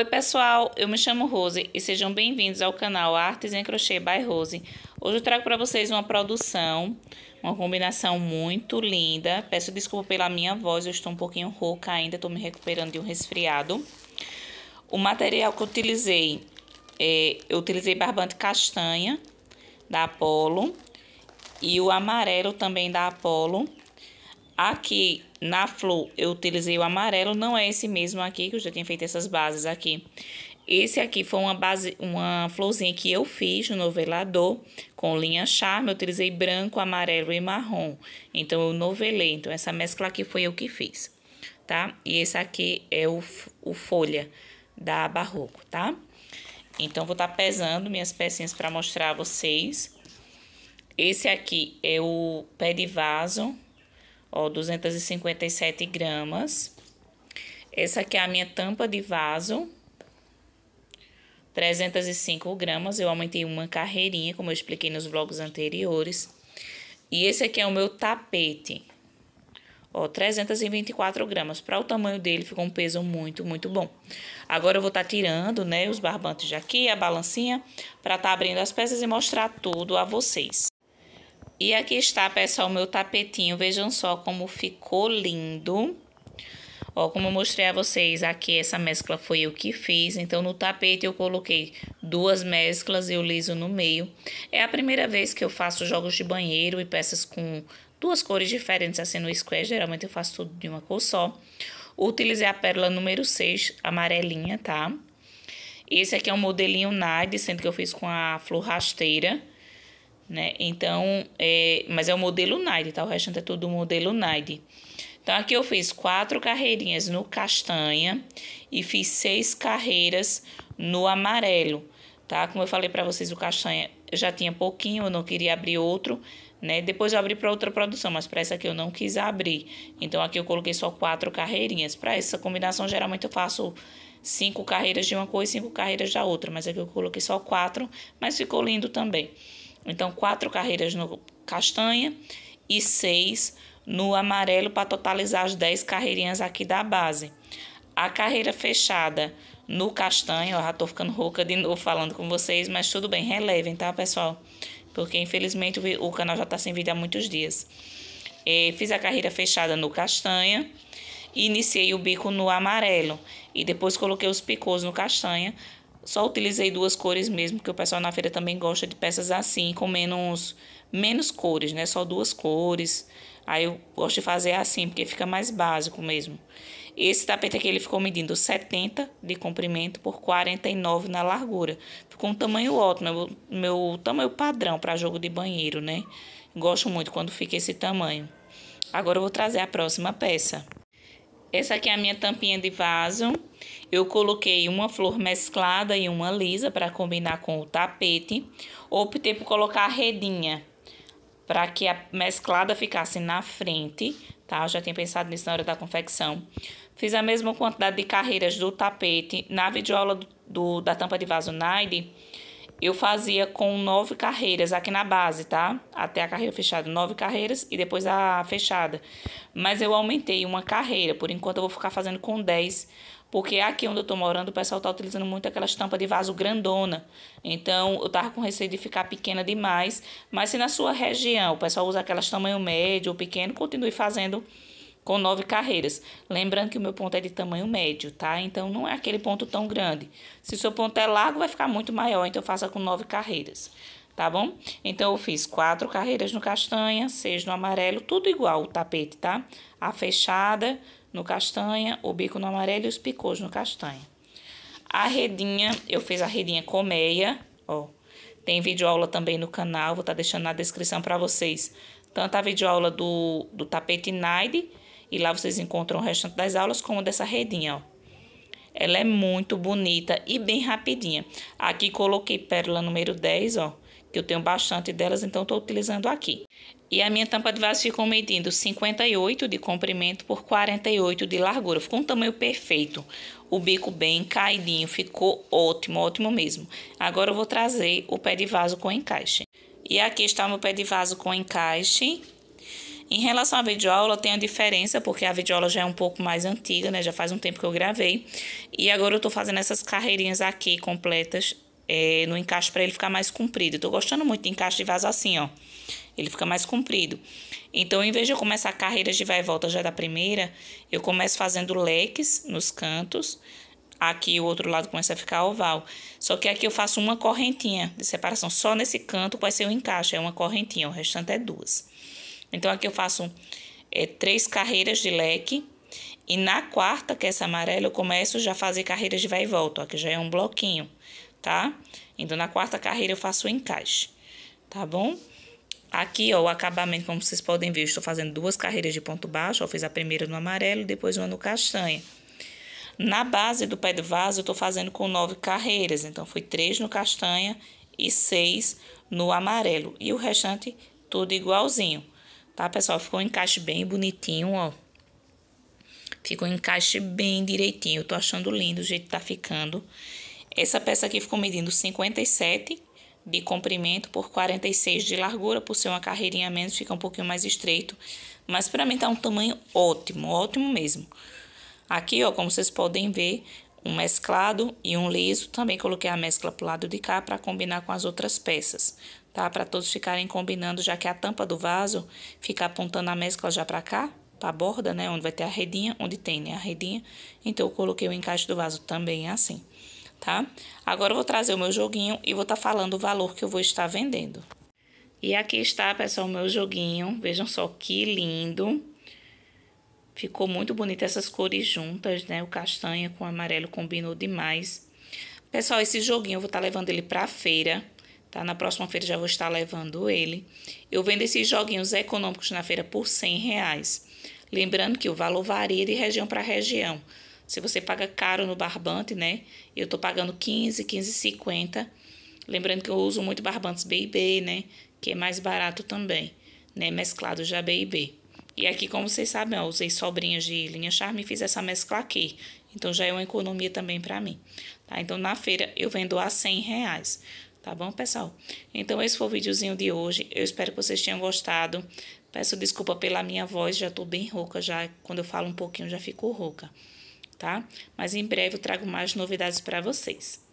Oi pessoal, eu me chamo Rose e sejam bem-vindos ao canal Artes em Crochê by Rose. Hoje eu trago para vocês uma produção, uma combinação muito linda. Peço desculpa pela minha voz, eu estou um pouquinho rouca ainda, estou me recuperando de um resfriado. O material que eu utilizei, é, eu utilizei barbante castanha da Apollo e o amarelo também da Apollo Aqui na flor eu utilizei o amarelo, não é esse mesmo aqui, que eu já tinha feito essas bases aqui. Esse aqui foi uma base, uma florzinha que eu fiz no novelador com linha charme. Eu utilizei branco, amarelo e marrom. Então, eu novelei. Então, essa mescla aqui foi eu que fiz, tá? E esse aqui é o, o folha da Barroco, tá? Então, vou estar tá pesando minhas pecinhas para mostrar a vocês. Esse aqui é o pé de vaso ó, 257 gramas. Essa aqui é a minha tampa de vaso, 305 gramas. Eu aumentei uma carreirinha, como eu expliquei nos vlogs anteriores. E esse aqui é o meu tapete, ó, 324 gramas. Para o tamanho dele, ficou um peso muito, muito bom. Agora eu vou estar tá tirando, né, os barbantes aqui a balancinha, para estar tá abrindo as peças e mostrar tudo a vocês. E aqui está, pessoal, o meu tapetinho. Vejam só como ficou lindo. Ó, como eu mostrei a vocês aqui, essa mescla foi eu que fiz. Então, no tapete eu coloquei duas mesclas e o liso no meio. É a primeira vez que eu faço jogos de banheiro e peças com duas cores diferentes, assim, no square. Geralmente eu faço tudo de uma cor só. Utilizei a pérola número 6, amarelinha, tá? Esse aqui é um modelinho Nide, sendo que eu fiz com a flor rasteira né? Então, é, mas é o modelo Nide, tá? O restante é tudo modelo Nide. Então, aqui eu fiz quatro carreirinhas no castanha e fiz seis carreiras no amarelo, tá? Como eu falei para vocês, o castanha já tinha pouquinho, eu não queria abrir outro, né? Depois eu abri para outra produção, mas para essa aqui eu não quis abrir. Então, aqui eu coloquei só quatro carreirinhas. Para essa combinação, geralmente eu faço cinco carreiras de uma cor e cinco carreiras da outra, mas aqui eu coloquei só quatro, mas ficou lindo também. Então, quatro carreiras no castanha e seis no amarelo para totalizar as dez carreirinhas aqui da base. A carreira fechada no castanho, eu já tô ficando rouca de novo falando com vocês, mas tudo bem, relevem, tá, pessoal? Porque infelizmente o canal já está sem vídeo há muitos dias. E fiz a carreira fechada no castanha, iniciei o bico no amarelo e depois coloquei os picôs no castanha só utilizei duas cores mesmo, porque o pessoal na feira também gosta de peças assim, com menos, menos cores, né? Só duas cores. Aí eu gosto de fazer assim, porque fica mais básico mesmo. Esse tapete aqui, ele ficou medindo 70 de comprimento por 49 na largura. Ficou um tamanho alto meu, meu tamanho padrão para jogo de banheiro, né? Gosto muito quando fica esse tamanho. Agora eu vou trazer a próxima peça. Essa aqui é a minha tampinha de vaso. Eu coloquei uma flor mesclada e uma lisa para combinar com o tapete. Optei por colocar a redinha para que a mesclada ficasse na frente, tá? Eu já tinha pensado nisso na hora da confecção. Fiz a mesma quantidade de carreiras do tapete na videoaula do, do da tampa de vaso naide eu fazia com nove carreiras aqui na base, tá? Até a carreira fechada, nove carreiras e depois a fechada. Mas eu aumentei uma carreira, por enquanto eu vou ficar fazendo com dez, porque aqui onde eu tô morando o pessoal tá utilizando muito aquelas tampas de vaso grandona. Então eu tava com receio de ficar pequena demais, mas se na sua região o pessoal usa aquelas tamanho médio ou pequeno, continue fazendo com nove carreiras. Lembrando que o meu ponto é de tamanho médio, tá? Então não é aquele ponto tão grande. Se o seu ponto é largo, vai ficar muito maior, então faça com nove carreiras, tá bom? Então eu fiz quatro carreiras no castanha, seis no amarelo, tudo igual o tapete, tá? A fechada no castanha, o bico no amarelo e os picôs no castanha. A redinha, eu fiz a redinha colmeia, ó. Tem vídeo aula também no canal, vou estar tá deixando na descrição para vocês. Tanto a videoaula do, do tapete Nide, e lá vocês encontram o restante das aulas, como dessa redinha, ó. Ela é muito bonita e bem rapidinha. Aqui coloquei pérola número 10, ó, que eu tenho bastante delas, então estou utilizando aqui. E a minha tampa de vaso ficou medindo 58 de comprimento por 48 de largura. Ficou um tamanho perfeito. O bico bem caidinho, ficou ótimo, ótimo mesmo. Agora eu vou trazer o pé de vaso com encaixe. E aqui está o meu pé de vaso com encaixe. Em relação à videoaula, tem a diferença, porque a videoaula já é um pouco mais antiga, né? Já faz um tempo que eu gravei. E agora eu estou fazendo essas carreirinhas aqui completas é, no encaixe para ele ficar mais comprido. Estou gostando muito de encaixe de vaso assim, ó. Ele fica mais comprido. Então, em vez de eu começar carreiras de vai e volta já da primeira, eu começo fazendo leques nos cantos. Aqui o outro lado começa a ficar oval. Só que aqui eu faço uma correntinha de separação. Só nesse canto vai ser o encaixe, é uma correntinha. O restante é duas. Então, aqui eu faço é, três carreiras de leque. E na quarta, que é essa amarela, eu começo já a fazer carreiras de vai e volta, ó, que já é um bloquinho, tá? Então, na quarta carreira eu faço o encaixe, tá bom? Aqui, ó, o acabamento, como vocês podem ver, eu estou fazendo duas carreiras de ponto baixo, ó, fiz a primeira no amarelo, depois uma no castanha. Na base do pé do vaso, eu estou fazendo com nove carreiras, então foi três no castanha e seis no amarelo. E o restante, tudo igualzinho. Tá, pessoal? Ficou um encaixe bem bonitinho, ó. Ficou um encaixe bem direitinho. Tô achando lindo o jeito que tá ficando. Essa peça aqui ficou medindo 57 de comprimento por 46 de largura. Por ser uma carreirinha menos, fica um pouquinho mais estreito. Mas pra mim tá um tamanho ótimo, ótimo mesmo. Aqui, ó, como vocês podem ver, um mesclado e um liso. Também coloquei a mescla pro lado de cá para combinar com as outras peças tá? Para todos ficarem combinando, já que a tampa do vaso fica apontando a mescla já para cá, para a borda, né? Onde vai ter a redinha, onde tem, né? A redinha. Então, eu coloquei o encaixe do vaso também assim, tá? Agora, eu vou trazer o meu joguinho e vou estar tá falando o valor que eu vou estar vendendo. E aqui está, pessoal, o meu joguinho. Vejam só que lindo. Ficou muito bonito essas cores juntas, né? O castanha com o amarelo combinou demais. Pessoal, esse joguinho eu vou estar tá levando ele para feira. Tá? Na próxima feira já vou estar levando ele. Eu vendo esses joguinhos econômicos na feira por 100 reais. Lembrando que o valor varia de região para região. Se você paga caro no barbante, né? Eu tô pagando 15, 15,50. Lembrando que eu uso muito barbantes B&B, né? Que é mais barato também, né? Mesclado já B&B. E aqui, como vocês sabem, eu usei sobrinhas de linha charme e fiz essa mescla aqui. Então, já é uma economia também para mim. Tá? Então, na feira, eu vendo a 100 reais. Tá bom, pessoal? Então, esse foi o videozinho de hoje. Eu espero que vocês tenham gostado. Peço desculpa pela minha voz, já tô bem rouca já. Quando eu falo um pouquinho, já fico rouca, tá? Mas em breve eu trago mais novidades para vocês.